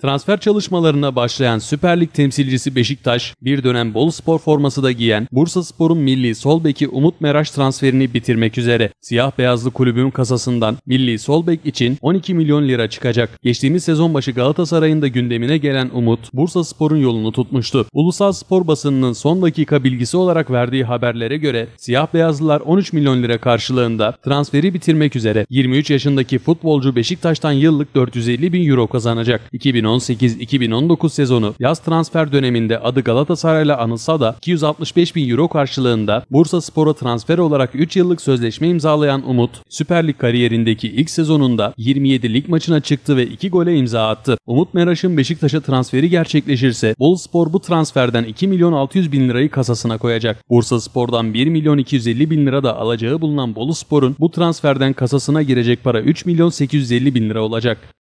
Transfer çalışmalarına başlayan Süper Lig temsilcisi Beşiktaş, bir dönem Bolu Spor forması da giyen Bursa Spor'un milli sol beki Umut Meraş transferini bitirmek üzere. Siyah beyazlı kulübün kasasından milli sol bek için 12 milyon lira çıkacak. Geçtiğimiz sezon başı Galatasaray'ın da gündemine gelen Umut, Bursa Spor'un yolunu tutmuştu. Ulusal Spor basınının son dakika bilgisi olarak verdiği haberlere göre siyah beyazlılar 13 milyon lira karşılığında transferi bitirmek üzere 23 yaşındaki futbolcu Beşiktaş'tan yıllık 450 bin euro kazanacak. 2000 2018-2019 sezonu yaz transfer döneminde adı Galatasaray'la anılsa da 265 bin euro karşılığında Bursa Spor'a transfer olarak 3 yıllık sözleşme imzalayan Umut, Süper Lig kariyerindeki ilk sezonunda 27 lig maçına çıktı ve 2 gole imza attı. Umut Meraş'ın Beşiktaş'a transferi gerçekleşirse Bol Spor bu transferden 2 milyon 600 bin lirayı kasasına koyacak. Bursa Spor'dan 1 milyon 250 bin lira da alacağı bulunan Bolu Spor'un bu transferden kasasına girecek para 3 milyon 850 bin lira olacak.